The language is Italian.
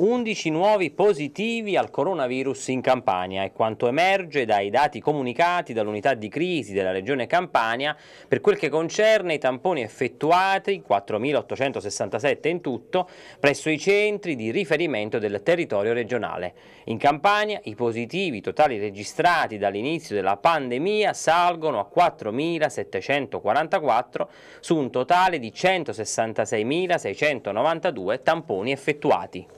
11 nuovi positivi al coronavirus in Campania è quanto emerge dai dati comunicati dall'unità di crisi della regione Campania per quel che concerne i tamponi effettuati, 4.867 in tutto, presso i centri di riferimento del territorio regionale. In Campania i positivi totali registrati dall'inizio della pandemia salgono a 4.744 su un totale di 166.692 tamponi effettuati.